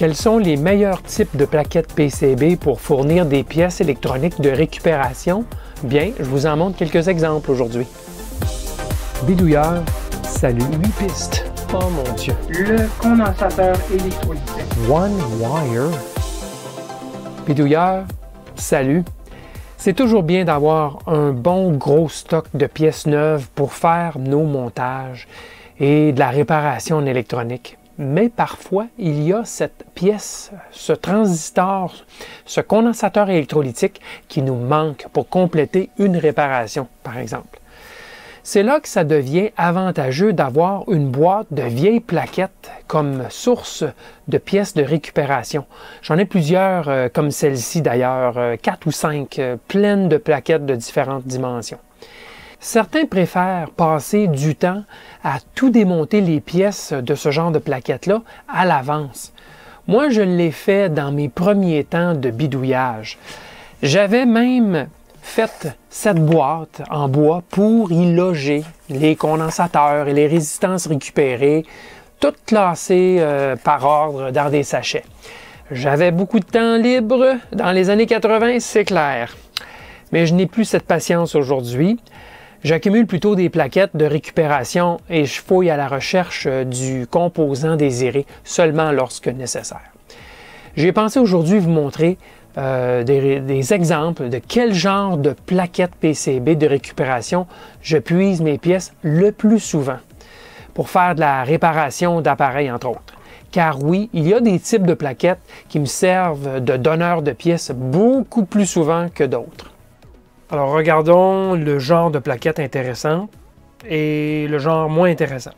Quels sont les meilleurs types de plaquettes PCB pour fournir des pièces électroniques de récupération? Bien, je vous en montre quelques exemples aujourd'hui. Bidouilleur, salut 8 pistes. Oh mon dieu. Le condensateur électrolytique. One Wire. Bidouilleur, salut. C'est toujours bien d'avoir un bon gros stock de pièces neuves pour faire nos montages et de la réparation en électronique mais parfois il y a cette pièce, ce transistor, ce condensateur électrolytique qui nous manque pour compléter une réparation, par exemple. C'est là que ça devient avantageux d'avoir une boîte de vieilles plaquettes comme source de pièces de récupération. J'en ai plusieurs euh, comme celle-ci d'ailleurs, euh, quatre ou cinq, euh, pleines de plaquettes de différentes dimensions. Certains préfèrent passer du temps à tout démonter les pièces de ce genre de plaquettes-là à l'avance. Moi, je l'ai fait dans mes premiers temps de bidouillage. J'avais même fait cette boîte en bois pour y loger les condensateurs et les résistances récupérées, toutes classées euh, par ordre dans des sachets. J'avais beaucoup de temps libre dans les années 80, c'est clair. Mais je n'ai plus cette patience aujourd'hui. J'accumule plutôt des plaquettes de récupération et je fouille à la recherche euh, du composant désiré seulement lorsque nécessaire. J'ai pensé aujourd'hui vous montrer euh, des, des, exemples de quel genre de plaquettes PCB de récupération je puise mes pièces le plus souvent pour faire de la réparation d'appareils entre autres. Car oui, il y a des types de plaquettes qui me servent de donneur de pièces beaucoup plus souvent que d'autres. Alors regardons le genre de plaquette intéressante et le genre moins intéressant.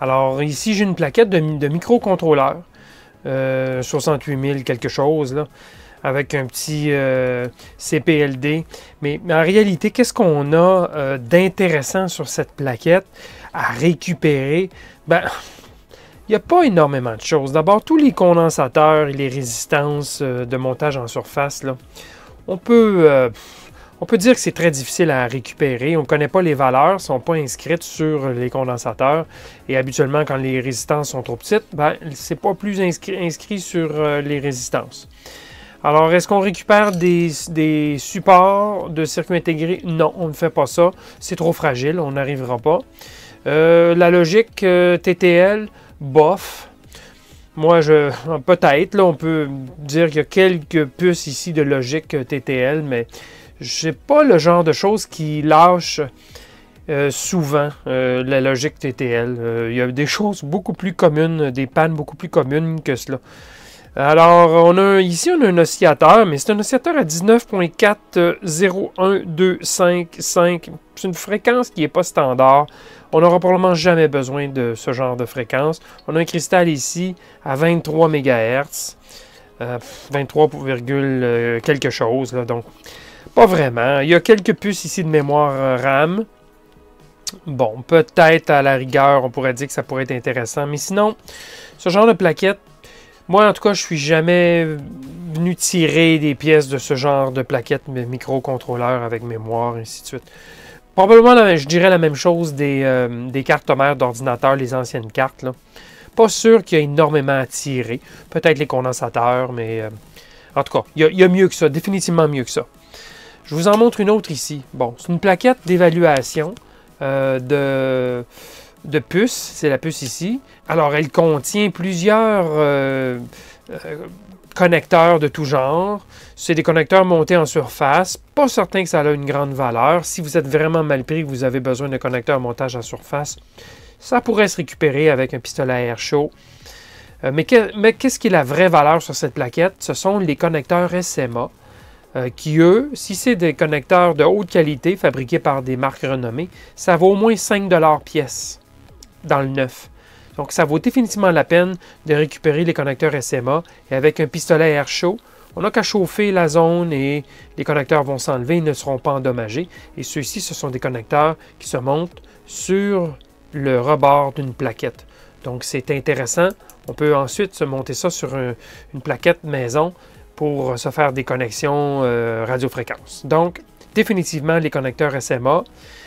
Alors ici j'ai une plaquette de, microcontrôleur, euh, 68000 quelque chose, là, avec un petit euh, CPLD. Mais, en réalité, qu'est-ce qu'on a euh, d'intéressant sur cette plaquette à récupérer? Ben, il n'y a pas énormément de choses. D'abord, tous les condensateurs et les résistances euh, de montage en surface, là, on peut on peut dire que c'est très difficile à récupérer. On ne connaît pas les valeurs, ne sont pas inscrites sur les condensateurs. Et habituellement, quand les résistances sont trop petites, ben, ce n'est pas plus inscrit, sur euh, les résistances. Alors, est-ce qu'on récupère des, supports de circuits intégrés? Non, on ne fait pas ça. C'est trop fragile, on n'arrivera pas. Euh, la logique euh, TTL, bof. Moi, je peut-être, là, on peut dire qu'il y a quelques puces ici de logique TTL, mais je j'ai pas le genre de choses qui lâchent euh, souvent euh, la logique TTL. Euh, il y a des choses beaucoup plus communes, des pannes beaucoup plus communes que cela. Alors, on a ici on a un oscillateur, mais c'est un oscillateur à 19.401255. C'est une fréquence qui n'est pas standard. On n'aura probablement jamais besoin de ce genre de fréquence. On a un cristal ici à 23 MHz. 23, quelque chose. Là, donc, pas vraiment. Il y a quelques puces ici de mémoire euh, RAM. Bon, peut-être à la rigueur, on pourrait dire que ça pourrait être intéressant. Mais sinon, ce genre de plaquettes, moi en tout cas, je suis jamais venu tirer des pièces de ce genre de plaquettes microcontrôleurs avec mémoire, ainsi de suite. Probablement, je dirais la même chose des, euh, cartes mères d'ordinateur, les anciennes cartes. Pas sûr qu'il y a énormément à tirer. Peut-être les condensateurs, mais euh, en tout cas, il y, a mieux que ça, définitivement mieux que ça. Je vous en montre une autre ici. Bon, c'est une plaquette d'évaluation euh, de, de puce. C'est la puce ici. Alors, elle contient plusieurs euh, euh, connecteurs de tout genre. C'est des connecteurs montés en surface. Pas certain que ça a une grande valeur. Si vous êtes vraiment mal pris, que vous avez besoin de connecteurs montage en surface, ça pourrait se récupérer avec un pistolet à air chaud. mais qu'est-ce qui est la vraie valeur sur cette plaquette? Ce sont les connecteurs SMA. Euh, qui, eux, si c'est des connecteurs de haute qualité fabriqués par des marques renommées, ça vaut au moins 5 pièce dans le neuf. Donc ça vaut définitivement la peine de récupérer les connecteurs SMA et avec un pistolet air chaud, on n'a qu'à chauffer la zone et les connecteurs vont s'enlever, ils ne seront pas endommagés. Et ceux-ci, ce sont des connecteurs qui se montent sur le rebord d'une plaquette. Donc c'est intéressant. On peut ensuite se monter ça sur une plaquette maison pour se faire des connexions radiofréquence. Euh, radiofréquences. Donc, définitivement les connecteurs SMA.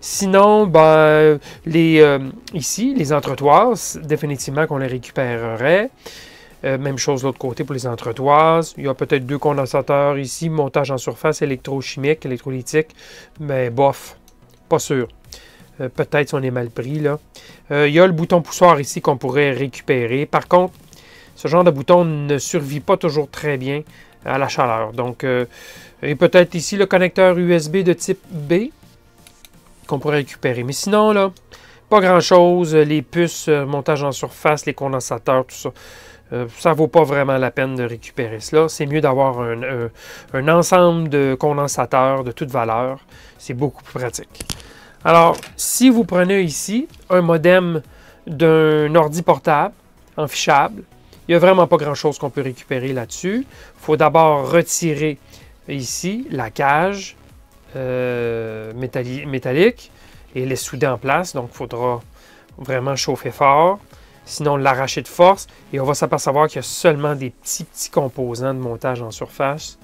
Sinon, ben, les, euh, ici, les entretoises, définitivement qu'on les récupérerait. Euh, même chose de l'autre côté pour les entretoises. Il y a peut-être deux condensateurs ici, montage en surface électrochimique, électrolytique, mais bof, pas sûr. peut-être qu'on est mal pris là. il y a le bouton poussoir ici qu'on pourrait récupérer. Par contre, ce genre de bouton ne survit pas toujours très bien à la chaleur. Donc, euh, et peut-être ici le connecteur USB de type B qu'on pourrait récupérer. Mais sinon, là, pas grand-chose. Les puces, euh, montage en surface, les condensateurs, tout ça. Euh, ça vaut pas vraiment la peine de récupérer cela. C'est mieux d'avoir un, ensemble de condensateurs de toute valeur. C'est beaucoup plus pratique. Alors, si vous prenez ici un modem d'un ordi portable, enfichable, il n'y a vraiment pas grand-chose qu'on peut récupérer là-dessus. Il faut d'abord retirer ici la cage euh, métallique et les souder en place. Donc, il faudra vraiment chauffer fort. Sinon, l'arracher de force. Et on va s'apercevoir qu'il y a seulement des petits, petits composants de montage en surface.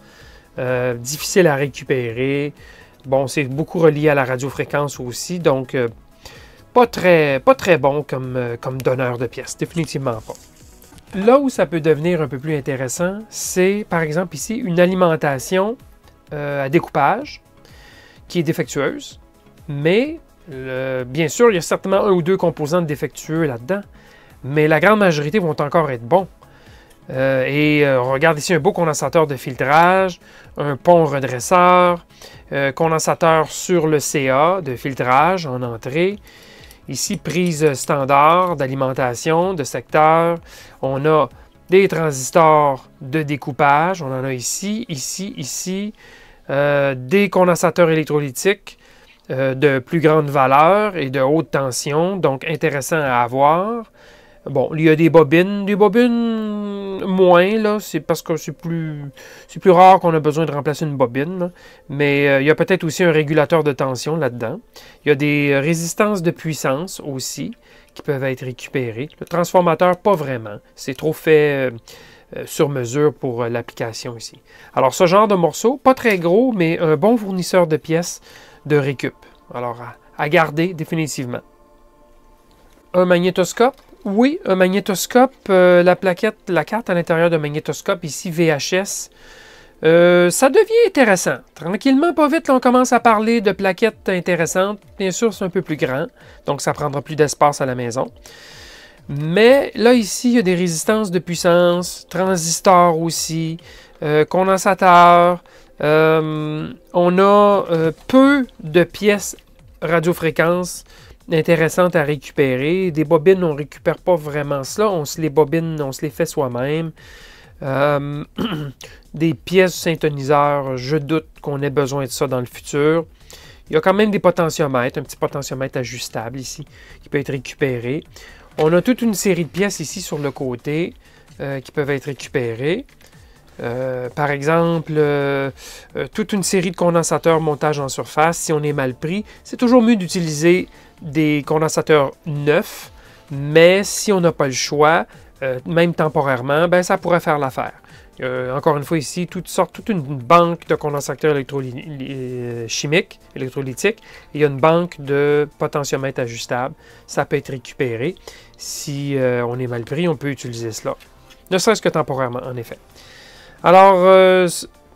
Euh, difficile à récupérer. Bon, c'est beaucoup relié à la radiofréquence aussi. Donc, euh, pas, très, pas très bon comme, comme donneur de pièces. Définitivement pas. Là où ça peut devenir un peu plus intéressant, c'est par exemple ici une alimentation euh, à découpage qui est défectueuse, mais bien sûr, il y a certainement un ou deux composants défectueux là-dedans, mais la grande majorité vont encore être bons. Euh, et euh, regarde ici un beau condensateur de filtrage, un pont redresseur, condensateur sur le CA de filtrage en entrée, Ici, prise standard d'alimentation, de secteur. On a des transistors de découpage. On en a ici, ici, ici. Euh, des condensateurs électrolytiques euh, de plus grande valeur et de haute tension, donc intéressant à avoir. Bon, il y a des bobines. Des bobines moins, là. C'est parce que c'est plus. plus rare qu'on a besoin de remplacer une bobine. Mais euh, il y a peut-être aussi un régulateur de tension là-dedans. Il y a des résistances de puissance aussi qui peuvent être récupérées. Le transformateur, pas vraiment. C'est trop fait. Euh, euh, sur mesure pour l'application ici. Alors ce genre de morceau, pas très gros, mais un bon fournisseur de pièces de récup. Alors à garder définitivement. Un magnétoscope, oui, un magnétoscope, euh, la plaquette, la carte à l'intérieur d'un magnétoscope, ici VHS. Euh, ça devient intéressant. Tranquillement, pas vite, on commence à parler de plaquettes intéressantes. Bien sûr, c'est un peu plus grand, donc ça prendra plus d'espace à la maison. Mais là, ici, il y a des résistances de puissance, transistors aussi, euh, condensateurs. on a peu de pièces radiofréquences intéressante à récupérer. Des bobines, on ne récupère pas vraiment cela. On se les bobine, on se les fait soi-même. Euh, des pièces synthoniseurs, je doute qu'on ait besoin de ça dans le futur. Il y a quand même des potentiomètres, un petit potentiomètre ajustable ici qui peut être récupéré. On a toute une série de pièces ici sur le côté euh, qui peuvent être récupérées. Euh, par exemple, euh, euh, toute une série de condensateurs montage en surface, si on est mal pris, c'est toujours mieux d'utiliser des condensateurs neufs, mais si on n'a pas le choix, même temporairement, ben, ça pourrait faire l'affaire. encore une fois ici, toute une banque de condensateurs chimiques, électrolytiques. Il y a une banque de potentiomètres ajustables. Ça peut être récupéré. Si on est mal pris, on peut utiliser cela. Ne serait-ce que temporairement, en effet. Alors, euh,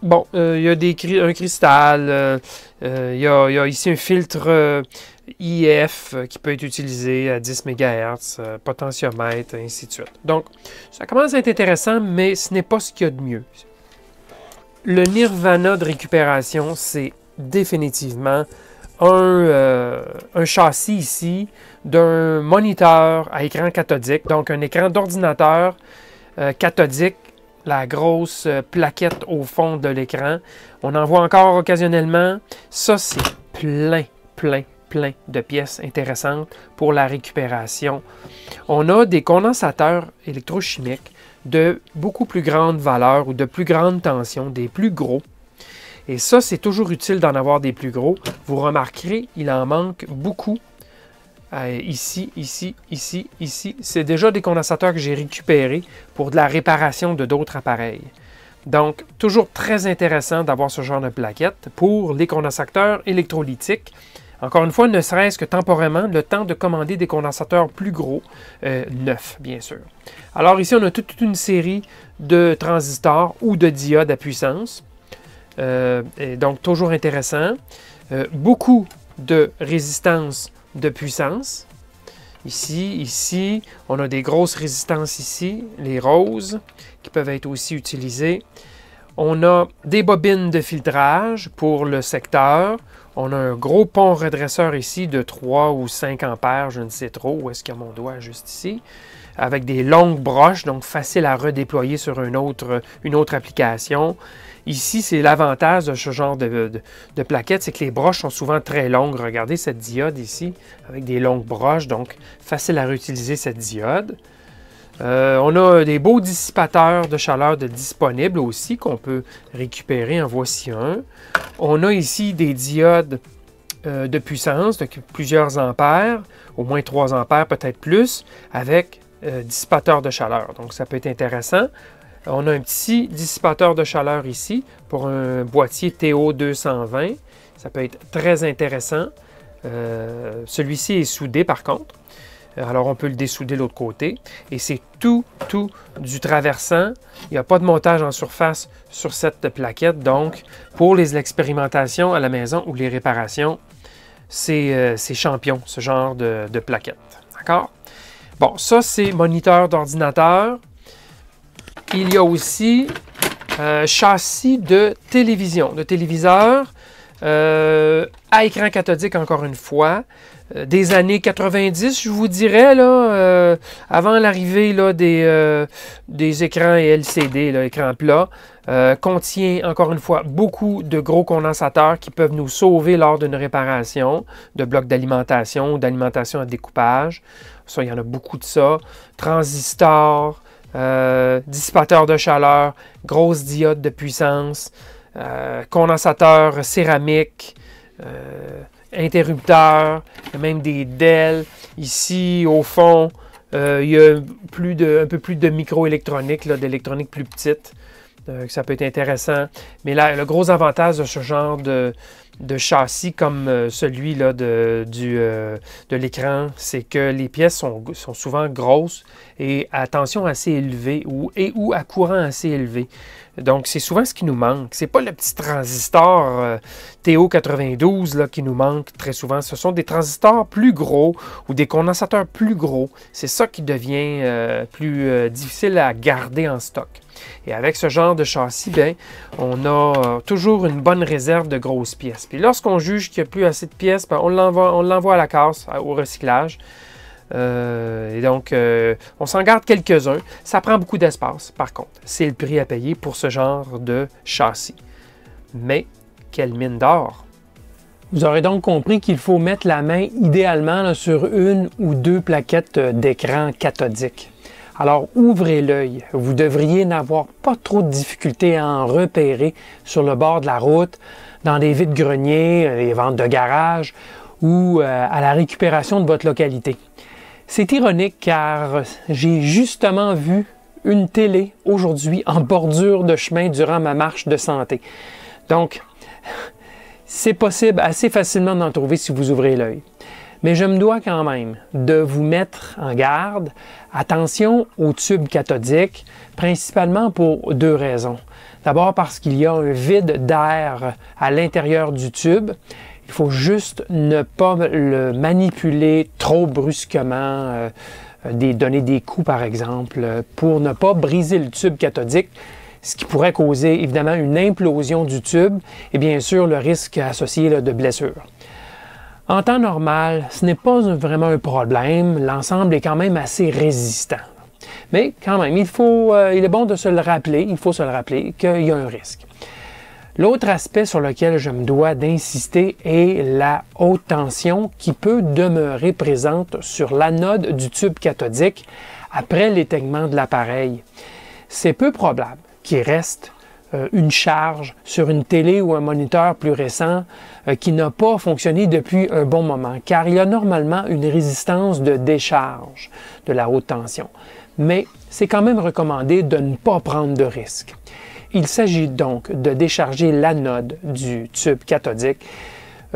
bon, euh, il y a un cristal, euh, il y, a, ici un filtre IF qui peut être utilisé à 10 MHz, potentiomètre, et ainsi de suite. Donc, ça commence à être intéressant, mais ce n'est pas ce qu'il y a de mieux. Le nirvana de récupération, c'est définitivement un châssis ici d'un moniteur à écran cathodique, donc un écran d'ordinateur cathodique la grosse euh, plaquette au fond de l'écran. On en voit encore occasionnellement. Ça, c'est plein, plein, plein de pièces intéressantes pour la récupération. On a des condensateurs électrochimiques de beaucoup plus grande valeur ou de plus grande tension, des plus gros. Et ça, c'est toujours utile d'en avoir des plus gros. Vous remarquerez, il en manque beaucoup euh, ici, ici, ici, ici. C'est déjà des condensateurs que j'ai récupérés pour de la réparation de d'autres appareils. Donc, toujours très intéressant d'avoir ce genre de plaquettes pour les condensateurs électrolytiques. Encore une fois, ne serait-ce que temporairement, le temps de commander des condensateurs plus gros, euh, neufs bien sûr. Alors ici, on a toute, une série de transistors ou de diodes à puissance. Euh, donc, toujours intéressant. Euh, beaucoup de résistance de puissance. Ici, ici, on a des grosses résistances ici, les roses, qui peuvent être aussi utilisées. On a des bobines de filtrage pour le secteur. On a un gros pont redresseur ici de 3 ou 5 ampères, je ne sais trop où est-ce qu'il y a mon doigt, juste ici avec des longues broches, donc facile à redéployer sur une autre, une autre application. Ici, c'est l'avantage de ce genre de, de, plaquettes, c'est que les broches sont souvent très longues. Regardez cette diode ici, avec des longues broches, donc facile à réutiliser cette diode. Euh, on a des beaux dissipateurs de chaleur disponibles aussi qu'on peut récupérer. En voici un. On a ici des diodes euh, de puissance de plusieurs ampères, au moins 3 ampères, peut-être plus, avec euh, dissipateur de chaleur. Donc, ça peut être intéressant. On a un petit dissipateur de chaleur ici pour un boîtier TO220. Ça peut être très intéressant. Euh, celui-ci est soudé par contre. Alors on peut le dessouder de l'autre côté. Et c'est tout, tout du traversant. Il n'y a pas de montage en surface sur cette plaquette. Donc pour les expérimentations à la maison ou les réparations, c'est euh, champion ce genre de, de plaquette. D'accord Bon, ça, c'est moniteur d'ordinateur. Il y a aussi un euh, châssis de télévision, de téléviseur euh, à écran cathodique, encore une fois. Euh, des années 90, je vous dirais, là, avant l'arrivée des, des écrans LCD, là, écran plat, contient encore une fois beaucoup de gros condensateurs qui peuvent nous sauver lors d'une réparation de blocs d'alimentation ou d'alimentation à découpage. Ça, il y en a beaucoup de ça. Transistors, euh, dissipateurs de chaleur, grosses diodes de puissance, euh, condensateurs céramiques, euh, interrupteurs, même des DEL. Ici, au fond, euh, il y a un peu plus de microélectronique, d'électronique plus petite. Euh, ça peut être intéressant. Mais là, le gros avantage de ce genre de, de châssis comme euh, celui là euh, de, l'écran, c'est que les pièces sont, souvent grosses et à tension assez élevée et ou à courant assez élevé. Donc, c'est souvent ce qui nous manque. C'est pas le petit transistor euh, TO92 qui nous manque très souvent. Ce sont des transistors plus gros ou des condensateurs plus gros. C'est ça qui devient euh, plus euh, difficile à garder en stock. Et avec ce genre de châssis, ben, on a toujours une bonne réserve de grosses pièces. Puis lorsqu'on juge qu'il n'y a plus assez de pièces, ben, on l'envoie à la casse, au recyclage. Euh, et donc, euh, on s'en garde quelques-uns. Ça prend beaucoup d'espace, par contre. C'est le prix à payer pour ce genre de châssis. Mais quelle mine d'or! Vous aurez donc compris qu'il faut mettre la main idéalement sur une ou deux plaquettes euh, d'écran cathodique. Alors ouvrez l'œil, vous devriez n'avoir pas trop de difficultés à en repérer sur le bord de la route, dans des vides greniers, des ventes de garage ou à la récupération de votre localité. C'est ironique car j'ai justement vu une télé aujourd'hui en bordure de chemin durant ma marche de santé. Donc, c'est possible assez facilement d'en trouver si vous ouvrez l'œil. Mais je me dois quand même de vous mettre en garde. Attention aux tubes cathodiques, principalement pour deux raisons. D'abord parce qu'il y a un vide d'air à l'intérieur du tube il faut juste ne pas le manipuler trop brusquement, euh, donner des coups par exemple, pour ne pas briser le tube cathodique, ce qui pourrait causer évidemment une implosion du tube et bien sûr le risque associé de blessure. En temps normal, ce n'est pas vraiment un problème, l'ensemble est quand même assez résistant. Mais quand même, il, faut, euh, il est bon de se le rappeler, il faut se le rappeler qu'il y a un risque. L'autre aspect sur lequel je me dois d'insister est la haute tension qui peut demeurer présente sur l'anode du tube cathodique après l'éteignement de l'appareil. C'est peu probable qu'il reste euh, une charge sur une télé ou un moniteur plus récent euh, qui n'a pas fonctionné depuis un bon moment, car il y a normalement une résistance de décharge de la haute tension. Mais c'est quand même recommandé de ne pas prendre de risques. Il s'agit donc de décharger l'anode du tube cathodique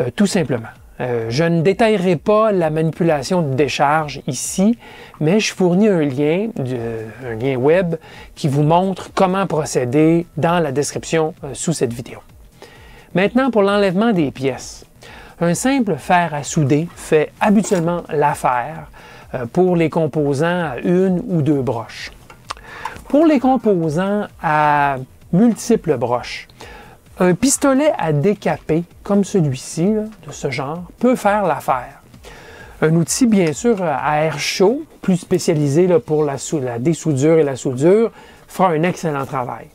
euh, tout simplement. Euh, je ne détaillerai pas la manipulation de décharge ici, mais je fournis un lien, euh, un lien web qui vous montre comment procéder dans la description sous cette vidéo. Maintenant pour l'enlèvement des pièces. Un simple fer à souder fait habituellement l'affaire pour les composants à une ou deux broches. Pour les composants à multiples broches. Un pistolet à décaper, comme celui-ci, de ce genre, peut faire l'affaire. Un outil, bien sûr, à air chaud, plus spécialisé pour la, la dessoudure et la soudure, fera un excellent travail.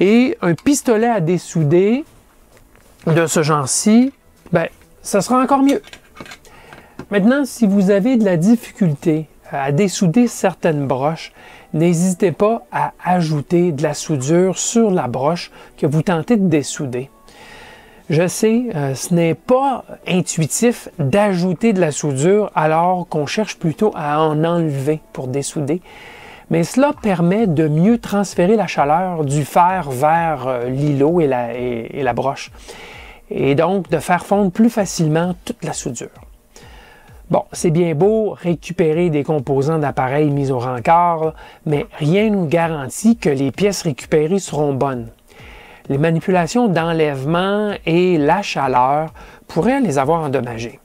Et un pistolet à dessouder de ce genre-ci, ben, ça sera encore mieux. Maintenant, si vous avez de la difficulté à dessouder certaines broches, n'hésitez pas à ajouter de la soudure sur la broche que vous tentez de dessouder. Je sais, euh, ce n'est pas intuitif d'ajouter de la soudure alors qu'on cherche plutôt à en enlever pour dessouder, mais cela permet de mieux transférer la chaleur du fer vers euh, l'îlot et et la broche, et donc de faire fondre plus facilement toute la soudure. Bon, c'est bien beau récupérer des composants d'appareils mis au rencard, mais rien ne nous garantit que les pièces récupérées seront bonnes. Les manipulations d'enlèvement et la chaleur pourraient les avoir endommagées.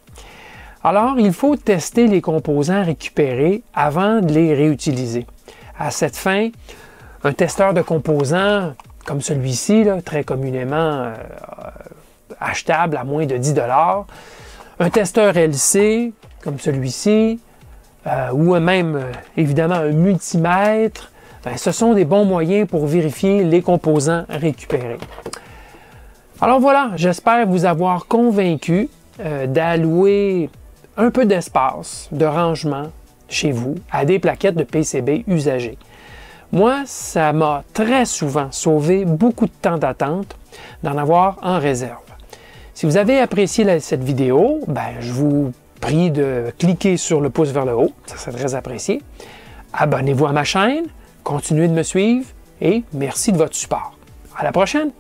Alors, il faut tester les composants récupérés avant de les réutiliser. À cette fin, un testeur de composants comme celui-ci, très communément euh, achetable à moins de 10 un testeur LC comme celui-ci, euh, ou même euh, évidemment un multimètre, ben, ce sont des bons moyens pour vérifier les composants récupérés. Alors voilà, j'espère vous avoir convaincu euh, d'allouer un peu d'espace de rangement chez vous à des plaquettes de PCB usagées. Moi, ça m'a très souvent sauvé beaucoup de temps d'attente d'en avoir en réserve. Si vous avez apprécié cette vidéo, ben, je vous Priez de cliquer sur le pouce vers le haut, ça serait très apprécié. Abonnez-vous à ma chaîne, continuez de me suivre et merci de votre support. À la prochaine!